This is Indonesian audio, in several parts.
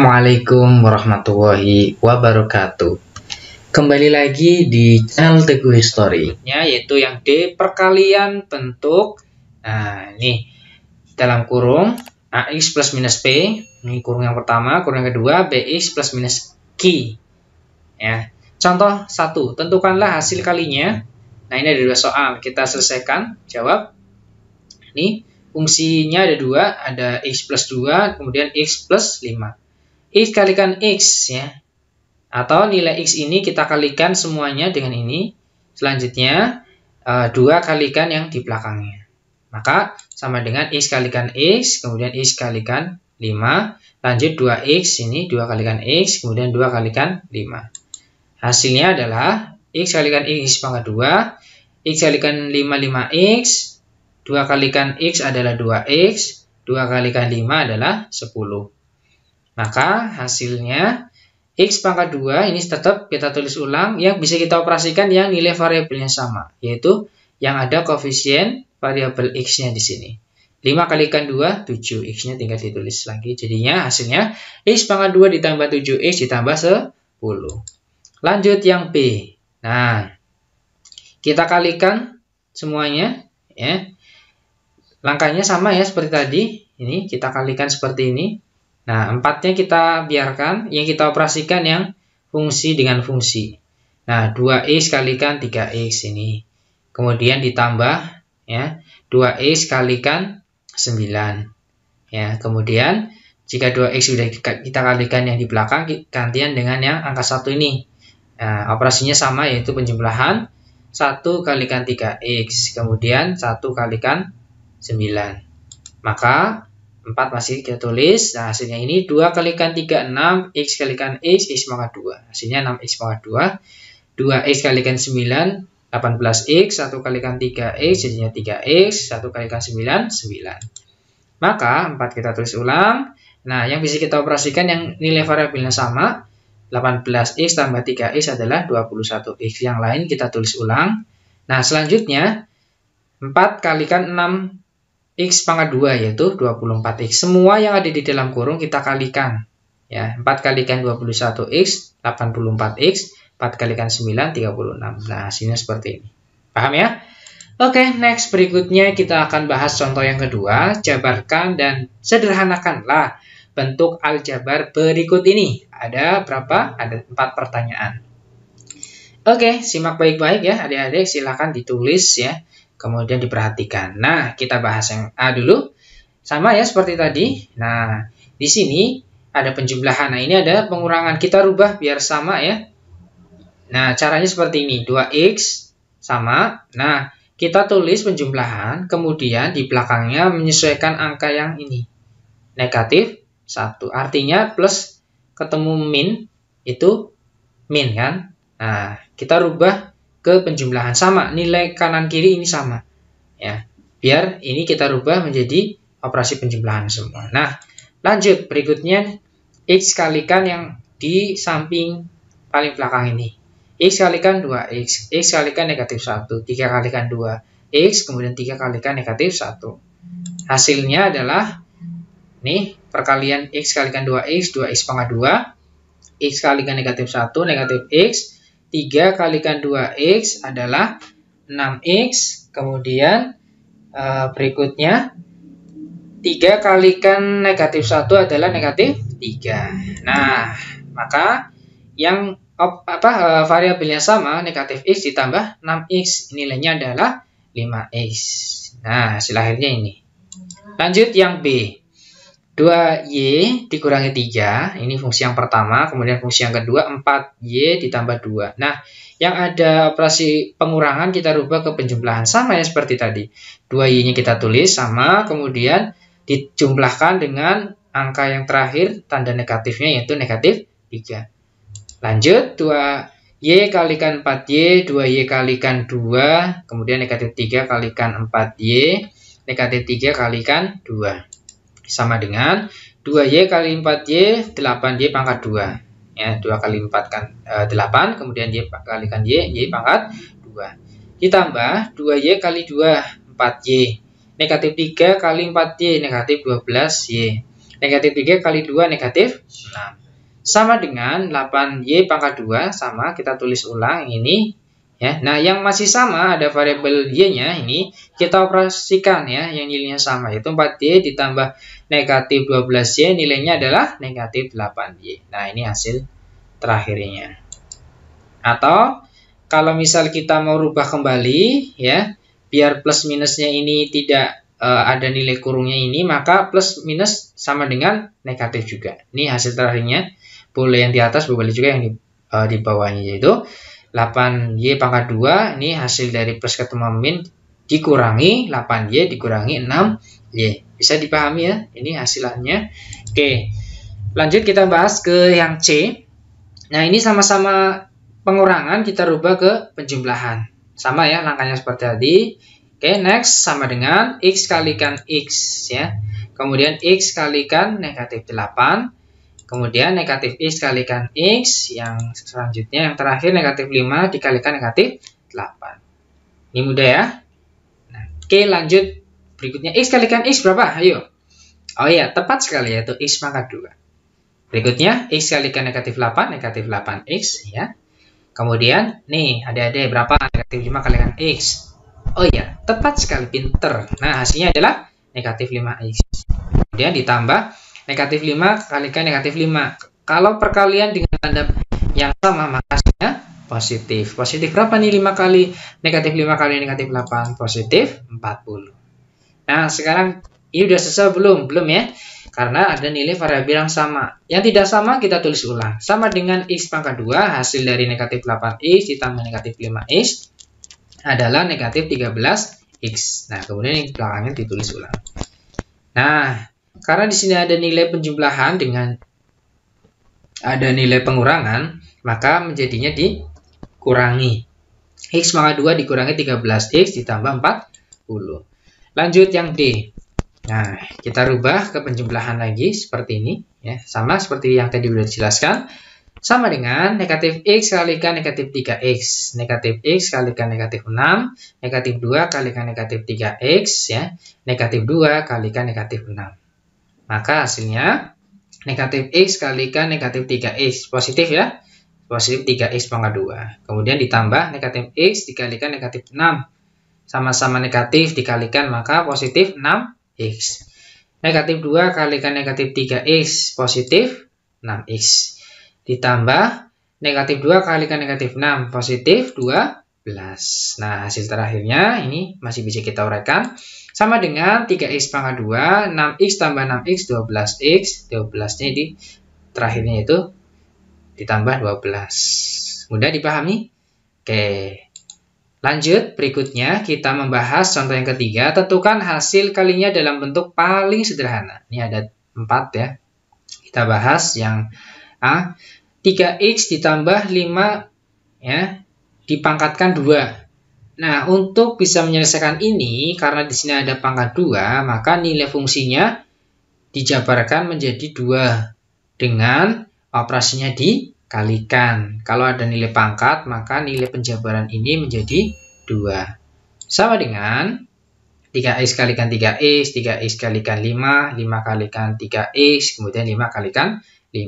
Assalamualaikum warahmatullahi wabarakatuh Kembali lagi di channel Teguh History ya, Yaitu yang D perkalian bentuk Nah ini dalam kurung AX plus minus P Ini kurung yang pertama, kurung yang kedua BX plus minus Q ya. Contoh satu Tentukanlah hasil kalinya Nah ini ada dua soal, kita selesaikan Jawab Ini fungsinya ada dua, ada X plus 2, kemudian X plus 5. X kalikan X ya. Atau nilai X ini kita kalikan semuanya dengan ini. Selanjutnya, eh, dua e, kalikan yang di belakangnya. Maka sama dengan X kalikan X, kemudian X kalikan 5. Lanjut 2X, ini 2 kalikan X, kemudian 2 kalikan 5. Hasilnya adalah X kalikan X pangkat 2, X kalikan 5, 5X, 2 kalikan X adalah 2X, 2 kalikan 5 adalah 10. Maka hasilnya X pangkat 2 ini tetap kita tulis ulang yang bisa kita operasikan yang nilai variabelnya sama. Yaitu yang ada koefisien variabel X-nya di sini. 5 kali kan 2, 7. X-nya tinggal ditulis lagi. Jadinya hasilnya X pangkat 2 ditambah 7X ditambah 10. Lanjut yang B. Nah, kita kalikan semuanya. ya Langkahnya sama ya seperti tadi. Ini kita kalikan seperti ini. Nah, empatnya kita biarkan, yang kita operasikan yang fungsi dengan fungsi. Nah, 2x kalikan 3x ini. Kemudian ditambah ya, 2x kalikan 9. Ya, kemudian jika 2x sudah kita kalikan yang di belakang gantian dengan yang angka 1 ini. Nah, operasinya sama yaitu penjumlahan 1 kalikan 3x, kemudian 1 kalikan 9. Maka 4 masih kita tulis. Nah, hasilnya ini 2 kalikan 3, 6. X kalikan X, X maka 2. Hasilnya 6X maka 2. 2X kalikan 9, 18X. 1 kalikan 3X, jadinya 3X. 1 kalikan 9, 9. Maka 4 kita tulis ulang. Nah, yang bisa kita operasikan yang nilai variabelnya sama. 18X tambah 3X adalah 21X. Yang lain kita tulis ulang. Nah, selanjutnya 4 kalikan 6 X pangkat 2 yaitu 24X. Semua yang ada di dalam kurung kita kalikan. Ya, 4 kalikan 21X, 84X, 4 kalikan 9, 36. Nah, hasilnya seperti ini. Paham ya? Oke, okay, next berikutnya kita akan bahas contoh yang kedua, jabarkan dan sederhanakanlah bentuk aljabar berikut ini. Ada berapa? Ada 4 pertanyaan. Oke, okay, simak baik-baik ya adik-adik, silahkan ditulis ya kemudian diperhatikan. Nah, kita bahas yang A dulu. Sama ya seperti tadi. Nah, di sini ada penjumlahan. Nah, ini ada pengurangan. Kita rubah biar sama ya. Nah, caranya seperti ini. 2x sama. Nah, kita tulis penjumlahan. Kemudian di belakangnya menyesuaikan angka yang ini. Negatif 1. Artinya plus ketemu min itu min kan. Nah, kita rubah ke penjumlahan sama nilai kanan kiri ini sama ya biar ini kita rubah menjadi operasi penjumlahan semua nah lanjut berikutnya x kalikan yang di samping paling belakang ini x kalikan 2x x kalikan negatif 1 3 kalikan 2 x kemudian 3 kalikan negatif 1 hasilnya adalah nih perkalian x kalikan 2x 2x pangkat 2 x kalikan negatif 1 negatif x 3 kalikan 2x adalah 6x. Kemudian e, berikutnya 3 kalikan negatif 1 adalah negatif 3. Nah, maka yang op, apa e, variabelnya sama, negatif x ditambah 6x. Nilainya adalah 5x. Nah, hasil akhirnya ini. Lanjut yang B. 2Y dikurangi 3, ini fungsi yang pertama, kemudian fungsi yang kedua 4Y ditambah 2. Nah, yang ada operasi pengurangan kita rubah ke penjumlahan sama ya seperti tadi. 2Y-nya kita tulis sama, kemudian dijumlahkan dengan angka yang terakhir, tanda negatifnya yaitu negatif 3. Lanjut, 2Y kalikan 4Y, 2Y kalikan 2, kemudian negatif 3 kalikan 4Y, negatif 3 kalikan 2 sama dengan 2Y kali 4Y, 8Y pangkat 2. Ya, 2 kali 4 kan e, 8, kemudian Y kalikan Y, Y pangkat 2. Ditambah 2Y kali 2, 4Y. Negatif 3 kali 4Y, negatif 12Y. Negatif 3 kali 2, negatif 6. Sama dengan 8Y pangkat 2, sama kita tulis ulang ini ya. Nah, yang masih sama ada variabel y-nya ini kita operasikan ya yang nilainya sama yaitu 4y ditambah negatif 12Y nilainya adalah negatif 8Y. Nah, ini hasil terakhirnya. Atau kalau misal kita mau rubah kembali ya, biar plus minusnya ini tidak e, ada nilai kurungnya ini, maka plus minus sama dengan negatif juga. Ini hasil terakhirnya. Boleh yang di atas, boleh juga yang di, e, di bawahnya yaitu 8Y pangkat 2 ini hasil dari plus ketemu min dikurangi 8Y dikurangi 6Y. Bisa dipahami ya, ini hasilannya. Oke, lanjut kita bahas ke yang C. Nah, ini sama-sama pengurangan kita rubah ke penjumlahan. Sama ya, langkahnya seperti tadi. Oke, next sama dengan X kalikan X ya. Kemudian X kalikan negatif 8. Kemudian negatif X kalikan X. Yang selanjutnya, yang terakhir negatif 5 dikalikan negatif 8. Ini mudah ya. Nah, oke, lanjut Berikutnya X kali kan X berapa? Ayo. Oh iya, tepat sekali yaitu X pangkat 2. Berikutnya X kali kan negatif 8, negatif 8X ya. Kemudian, nih ada-ada berapa negatif 5 kali kan X? Oh iya, tepat sekali, pinter. Nah, hasilnya adalah negatif 5X. Kemudian ditambah negatif 5 kali kan negatif 5. Kalau perkalian dengan tanda yang sama, maka hasilnya positif. Positif berapa nih 5 kali? Negatif 5 kali negatif 8, positif 40. Nah, sekarang ini sudah selesai belum? Belum ya? Karena ada nilai variabel yang sama. Yang tidak sama kita tulis ulang. Sama dengan X pangkat 2, hasil dari negatif 8X ditambah negatif 5X adalah negatif 13X. Nah, kemudian yang belakangnya ditulis ulang. Nah, karena di sini ada nilai penjumlahan dengan ada nilai pengurangan, maka menjadinya dikurangi. X pangkat 2 dikurangi 13X ditambah 40. Lanjut yang D. Nah, kita rubah ke penjumlahan lagi seperti ini. ya Sama seperti yang tadi sudah dijelaskan. Sama dengan negatif X kalikan negatif 3X. Negatif X kalikan negatif 6. Negatif 2 kalikan negatif 3X. ya Negatif 2 kalikan negatif 6. Maka hasilnya negatif X kalikan negatif 3X. Positif ya. Positif 3X pangkat 2. Kemudian ditambah negatif X dikalikan negatif 6 sama-sama negatif dikalikan maka positif 6x. Negatif 2 kalikan negatif 3x positif 6x. Ditambah negatif 2 kalikan negatif 6 positif 12. Nah hasil terakhirnya ini masih bisa kita uraikan. Sama dengan 3x pangkat 2, 6x tambah 6x 12x, 12 nya di terakhirnya itu ditambah 12. Mudah dipahami? Oke. Lanjut, berikutnya kita membahas contoh yang ketiga, tentukan hasil kalinya dalam bentuk paling sederhana. Ini ada 4 ya. Kita bahas yang A, 3x ditambah 5 ya dipangkatkan 2. Nah, untuk bisa menyelesaikan ini karena di sini ada pangkat 2, maka nilai fungsinya dijabarkan menjadi 2 dengan operasinya di kalikan. Kalau ada nilai pangkat, maka nilai penjabaran ini menjadi 2. Sama dengan 3x kalikan 3x, 3x kalikan 5, 5 kalikan 3x, kemudian 5 kalikan 5.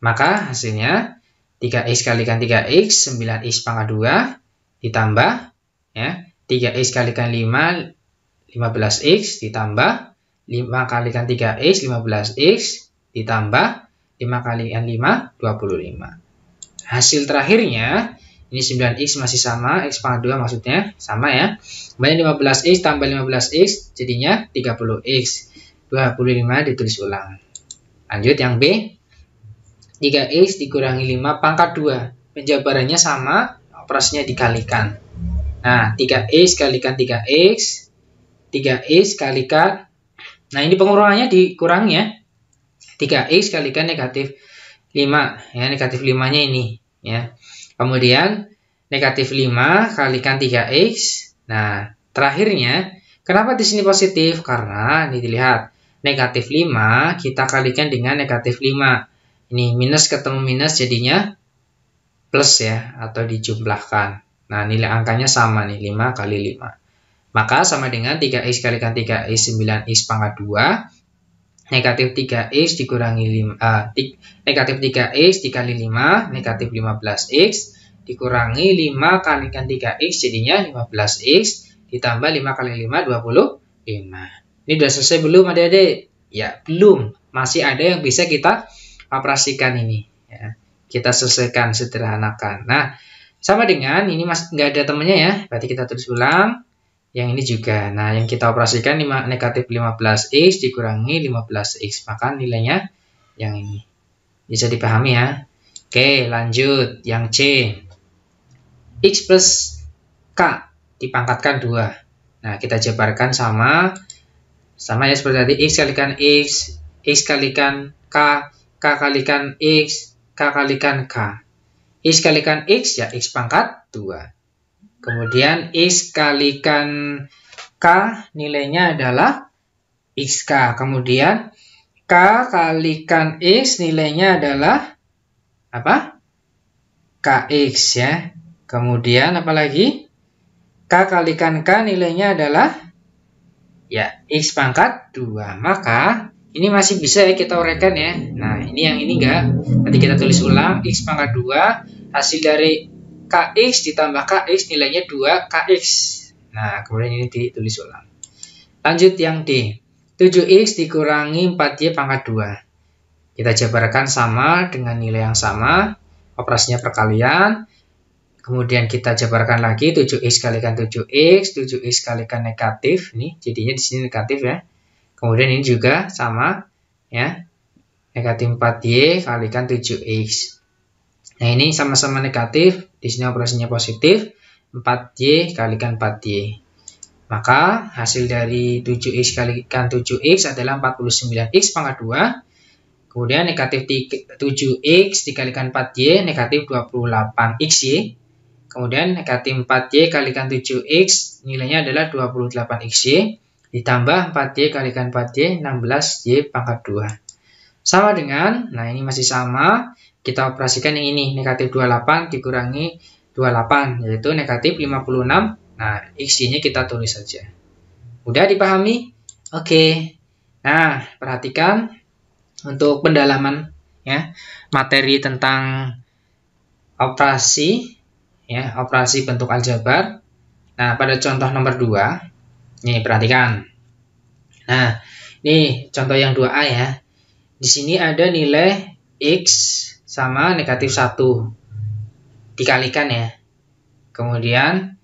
Maka hasilnya 3x kalikan 3x, 9x pangkat 2 ditambah ya, 3x kalikan 5, 15x ditambah 5 kalikan 3x, 15x ditambah 5 kali N 5, 25. Hasil terakhirnya, ini 9X masih sama, X pangkat 2 maksudnya, sama ya. Kemudian 15X tambah 15X, jadinya 30X. 25 ditulis ulang. Lanjut yang B. 3X dikurangi 5 pangkat 2. Penjabarannya sama, operasinya dikalikan. Nah, 3X kalikan 3X, 3X kalikan. Nah, ini pengurangannya dikurang ya. 3x kalikan negatif 5 ya negatif 5 nya ini ya kemudian negatif 5 kalikan 3x nah terakhirnya kenapa di sini positif karena ini dilihat negatif 5 kita kalikan dengan negatif 5 ini minus ketemu minus jadinya plus ya atau dijumlahkan nah nilai angkanya sama nih 5 kali 5 maka sama dengan 3x kalikan 3x 9x pangkat 2 negatif 3x dikurangi 5, uh, di, negatif 3x dikali 5, negatif 15x dikurangi 5 kalikan 3x jadinya 15x ditambah 5 kali 5 25. Ini sudah selesai belum adik-adik? Ya, belum. Masih ada yang bisa kita operasikan ini. Ya. Kita selesaikan, sederhanakan. Nah, sama dengan ini masih nggak ada temennya ya. Berarti kita tulis ulang yang ini juga. Nah, yang kita operasikan 5, negatif 15x dikurangi 15x, maka nilainya yang ini. Bisa dipahami ya? Oke, lanjut. Yang C. X plus K dipangkatkan 2. Nah, kita jabarkan sama. Sama ya seperti tadi. X kalikan X, X kalikan K, K kalikan X, K kalikan K. X kalikan X ya X pangkat 2. Kemudian X kalikan K nilainya adalah XK. Kemudian K kalikan X nilainya adalah apa? KX ya. Kemudian apalagi? K kalikan K nilainya adalah ya X pangkat 2. Maka ini masih bisa ya kita uraikan ya. Nah ini yang ini enggak. Nanti kita tulis ulang X pangkat 2. Hasil dari KX ditambah KX nilainya 2KX. Nah, kemudian ini ditulis ulang. Lanjut yang D. 7X dikurangi 4Y pangkat 2. Kita jabarkan sama dengan nilai yang sama. Operasinya perkalian. Kemudian kita jabarkan lagi 7X kalikan 7X, 7X kalikan negatif. Nih, jadinya di sini negatif ya. Kemudian ini juga sama ya. Negatif 4Y kalikan 7X. Nah, ini sama-sama negatif di sini operasinya positif, 4Y kalikan 4Y. Maka hasil dari 7X kalikan 7X adalah 49X pangkat 2. Kemudian negatif 7X dikalikan 4Y, negatif 28XY. Kemudian negatif 4Y kalikan 7X, nilainya adalah 28XY. Ditambah 4Y kalikan 4Y, 16Y pangkat 2. Sama dengan, nah ini masih sama, kita operasikan yang ini negatif 28 dikurangi 28 yaitu negatif 56 nah x nya kita tulis saja udah dipahami oke nah perhatikan untuk pendalaman ya materi tentang operasi ya operasi bentuk aljabar nah pada contoh nomor 2 nih perhatikan nah ini contoh yang 2A ya di sini ada nilai x sama negatif 1 dikalikan ya. Kemudian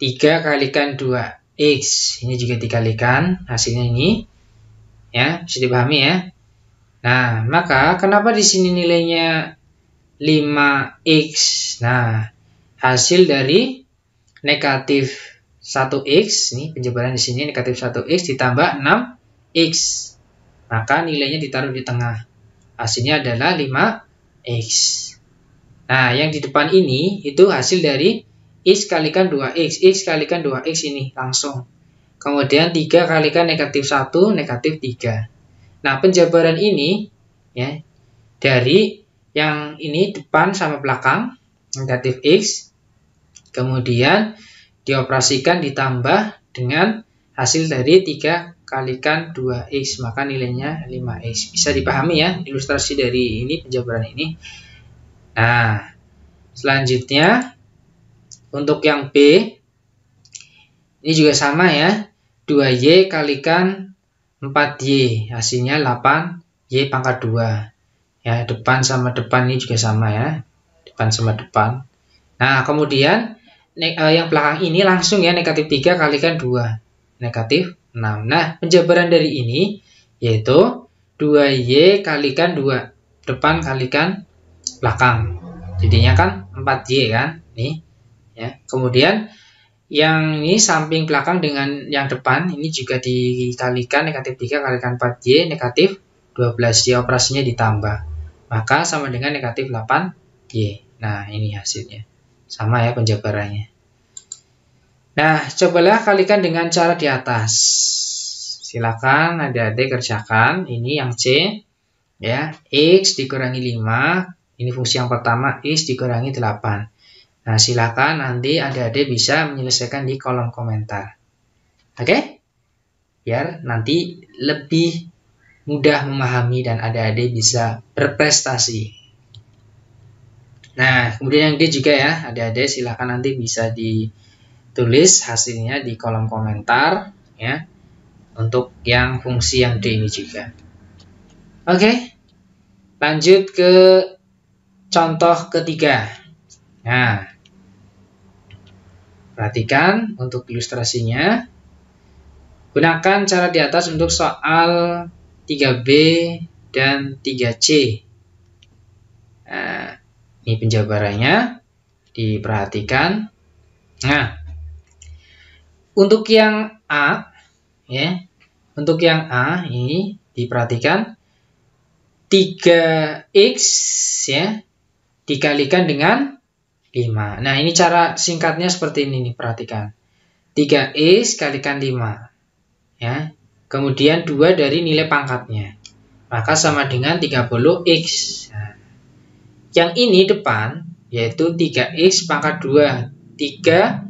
3 kalikan 2x ini juga dikalikan hasilnya ini. Ya, bisa dipahami ya. Nah, maka kenapa di sini nilainya 5x? Nah, hasil dari negatif 1x ini penjabaran di sini negatif 1x ditambah 6x. Maka nilainya ditaruh di tengah. Hasilnya adalah 5 x X. Nah, yang di depan ini itu hasil dari X kalikan 2X. X kalikan 2X ini langsung. Kemudian 3 kalikan negatif 1, negatif 3. Nah, penjabaran ini ya dari yang ini depan sama belakang, negatif X. Kemudian dioperasikan ditambah dengan hasil dari 3 kalikan 2x maka nilainya 5x bisa dipahami ya ilustrasi dari ini penjabaran ini nah selanjutnya untuk yang B ini juga sama ya 2y kalikan 4y hasilnya 8y pangkat 2 ya depan sama depan ini juga sama ya depan sama depan nah kemudian eh, yang belakang ini langsung ya negatif 3 kalikan 2 negatif 6. Nah, penjabaran dari ini yaitu 2Y kalikan 2 depan kalikan belakang. Jadinya kan 4Y kan? Nih. Ya. Kemudian yang ini samping belakang dengan yang depan ini juga dikalikan negatif 3 kalikan 4Y negatif 12Y operasinya ditambah. Maka sama dengan negatif 8Y. Nah, ini hasilnya. Sama ya penjabarannya. Nah, cobalah kalikan dengan cara di atas. Silakan adik-adik kerjakan. Ini yang C. Ya, X dikurangi 5. Ini fungsi yang pertama, X dikurangi 8. Nah, silakan nanti adik-adik bisa menyelesaikan di kolom komentar. Oke? Biar nanti lebih mudah memahami dan adik-adik bisa berprestasi. Nah, kemudian yang D juga ya, adik-adik silakan nanti bisa di tulis hasilnya di kolom komentar ya untuk yang fungsi yang D ini juga. Oke, lanjut ke contoh ketiga. Nah, perhatikan untuk ilustrasinya. Gunakan cara di atas untuk soal 3B dan 3C. Nah, ini penjabarannya. Diperhatikan. Nah, untuk yang A, ya, untuk yang A ini diperhatikan 3x ya dikalikan dengan 5. Nah, ini cara singkatnya seperti ini nih, perhatikan. 3x kalikan 5. Ya. Kemudian 2 dari nilai pangkatnya. Maka sama dengan 30x. Nah, yang ini depan yaitu 3x pangkat 2. 3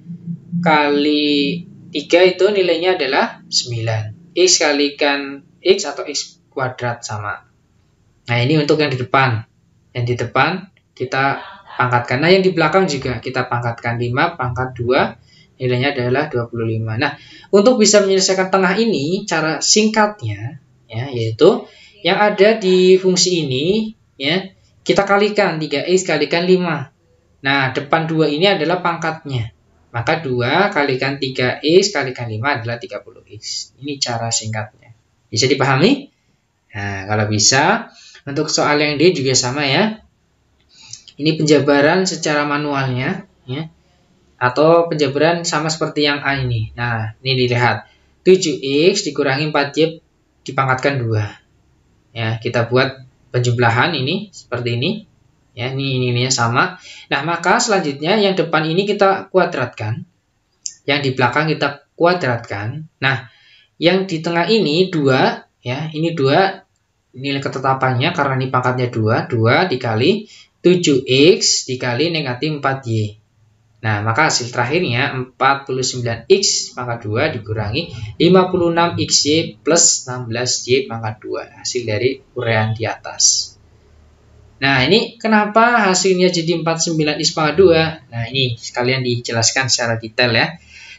kali 3 itu nilainya adalah 9. X kalikan X atau X kuadrat sama. Nah, ini untuk yang di depan. Yang di depan kita pangkatkan. Nah, yang di belakang juga kita pangkatkan 5, pangkat 2, nilainya adalah 25. Nah, untuk bisa menyelesaikan tengah ini, cara singkatnya, ya, yaitu yang ada di fungsi ini, ya, kita kalikan 3x kalikan 5. Nah, depan 2 ini adalah pangkatnya. Maka 2 kalikan 3x kalikan 5 adalah 30x. Ini cara singkatnya. Bisa dipahami? Nah, kalau bisa, untuk soal yang D juga sama ya. Ini penjabaran secara manualnya. ya Atau penjabaran sama seperti yang A ini. Nah, ini dilihat. 7x dikurangi 4y dipangkatkan 2. Ya, kita buat penjumlahan ini seperti ini. Ya, ini ini ya, sama. Nah, maka selanjutnya yang depan ini kita kuadratkan. Yang di belakang kita kuadratkan. Nah, yang di tengah ini dua ya, ini dua nilai ketetapannya karena ini pangkatnya dua. Dua dikali 7x dikali negatif 4y. Nah, maka hasil terakhirnya 49x pangkat 2 dikurangi 56xy plus 16y pangkat 2. Hasil dari urean di atas. Nah, ini kenapa hasilnya jadi 49 is pangkat 2? Nah, ini sekalian dijelaskan secara detail ya.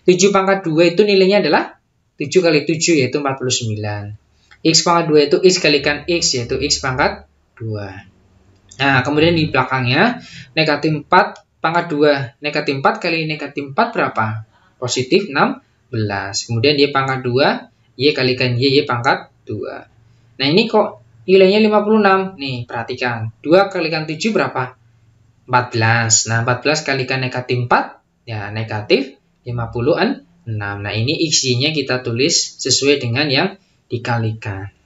7 pangkat 2 itu nilainya adalah 7 kali 7 yaitu 49. X pangkat 2 itu X kalikan X yaitu X pangkat 2. Nah, kemudian di belakangnya negatif 4 pangkat 2. Negatif 4 kali negatif 4 berapa? Positif 16. Kemudian dia pangkat 2, Y kalikan Y, Y pangkat 2. Nah, ini kok nilainya 56. Nih, perhatikan. 2 kalikan 7 berapa? 14. Nah, 14 kalikan negatif 4, ya negatif 56. Nah, ini x-nya kita tulis sesuai dengan yang dikalikan.